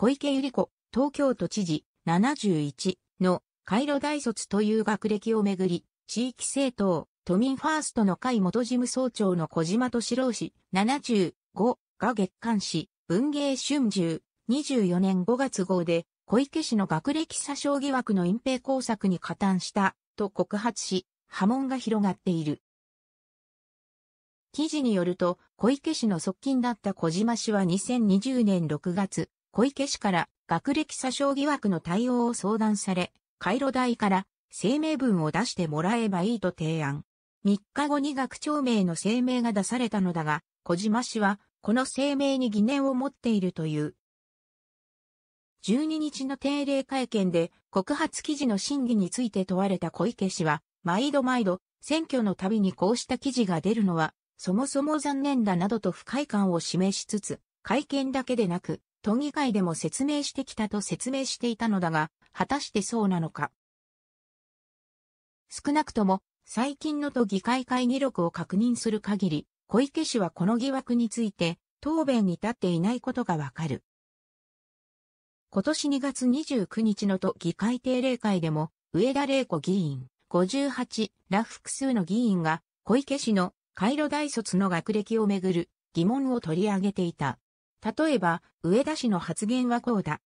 小池百合子、東京都知事、71の、カイロ大卒という学歴をめぐり、地域政党、都民ファーストの会元事務総長の小島敏郎氏、75が月刊誌、文芸春秋、24年5月号で、小池氏の学歴詐称疑惑の隠蔽工作に加担した、と告発し、波紋が広がっている。記事によると、小池氏の側近だった小島氏は2020年6月、小池氏から学歴詐称疑惑の対応を相談され、回路台から声明文を出してもらえばいいと提案。3日後に学長名の声明が出されたのだが、小島氏はこの声明に疑念を持っているという。12日の定例会見で告発記事の審議について問われた小池氏は、毎度毎度選挙のたびにこうした記事が出るのは、そもそも残念だなどと不快感を示しつつ、会見だけでなく、都議会でも説明してきたと説明していたのだが、果たしてそうなのか。少なくとも、最近の都議会会議録を確認する限り、小池氏はこの疑惑について、答弁に立っていないことがわかる。今年2月29日の都議会定例会でも、上田玲子議員、58ら複数の議員が、小池氏のカイロ大卒の学歴をめぐる疑問を取り上げていた。例えば、上田氏の発言はこうだ。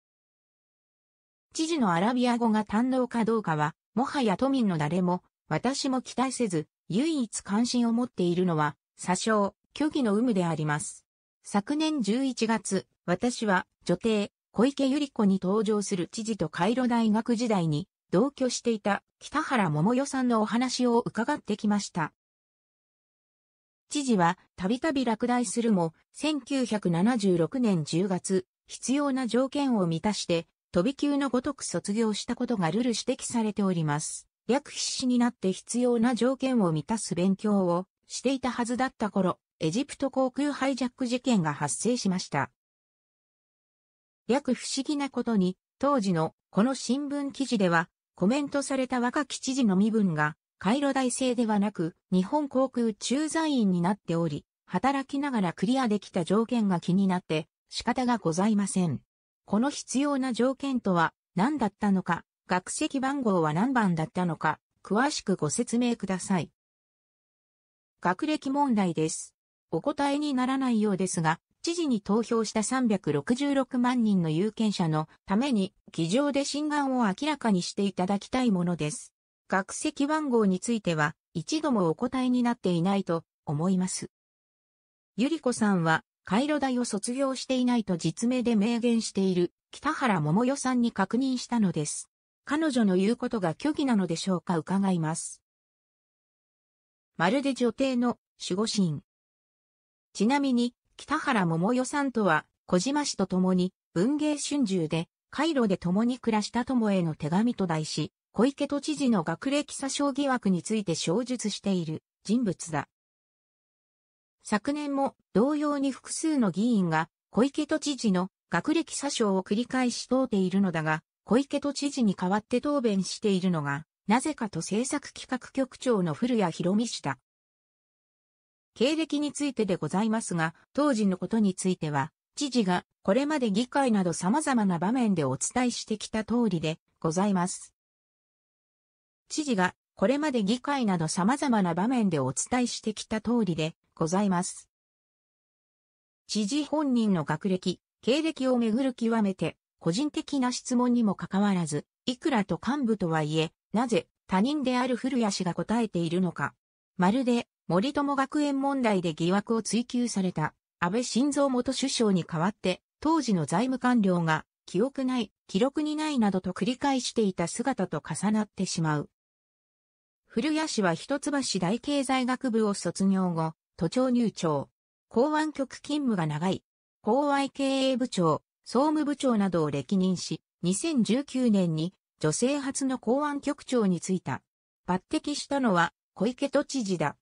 知事のアラビア語が堪能かどうかは、もはや都民の誰も、私も期待せず、唯一関心を持っているのは、詐称、虚偽の有無であります。昨年11月、私は、女帝、小池百合子に登場する知事とカイロ大学時代に、同居していた北原桃代さんのお話を伺ってきました。知事はたびたび落第するも、1976年10月、必要な条件を満たして、飛び級のごとく卒業したことがルル指摘されております。略必死になって必要な条件を満たす勉強をしていたはずだった頃、エジプト航空ハイジャック事件が発生しました。略不思議なことに、当時のこの新聞記事では、コメントされた若き知事の身分がカイロ大生ではなく、日本航空駐在員になっており、働きながらクリアできた条件が気になって仕方がございません。この必要な条件とは何だったのか、学籍番号は何番だったのか、詳しくご説明ください。学歴問題です。お答えにならないようですが、知事に投票した366万人の有権者のために、議場で心眼を明らかにしていただきたいものです。学籍番号については一度もお答えになっていないと思います。ゆり子さんは、カイロ大を卒業していないと実名で明言している北原桃代さんに確認したのです。彼女の言うことが虚偽なのでしょうか伺います。まるで女帝の守護神。ちなみに、北原桃代さんとは、小島氏と共に文芸春秋で、カイロで共に暮らした友への手紙と題し、小池都知事の学歴詐称疑惑について証述している人物だ。昨年も同様に複数の議員が小池都知事の学歴詐称を繰り返し問うているのだが、小池都知事に代わって答弁しているのが、なぜかと政策企画局長の古谷博美氏だ。経歴についてでございますが、当時のことについては、知事がこれまで議会など様々な場面でお伝えしてきた通りでございます。知事がこれまで議会など様々な場面でお伝えしてきた通りでございます。知事本人の学歴、経歴をめぐる極めて個人的な質問にもかかわらず、いくらと幹部とはいえ、なぜ他人である古谷氏が答えているのか。まるで森友学園問題で疑惑を追及された安倍晋三元首相に代わって当時の財務官僚が記憶ない、記録にないなどと繰り返していた姿と重なってしまう。古谷氏は一橋大経済学部を卒業後、都庁入庁、公安局勤務が長い、公愛経営部長、総務部長などを歴任し、2019年に女性初の公安局長に就いた。抜擢したのは小池都知事だ。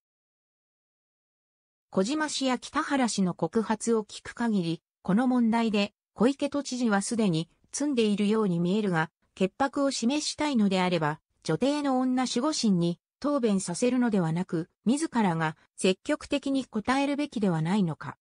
小島氏や北原氏の告発を聞く限り、この問題で小池都知事はすでに積んでいるように見えるが、潔白を示したいのであれば、女帝の女守護神に答弁させるのではなく、自らが積極的に答えるべきではないのか。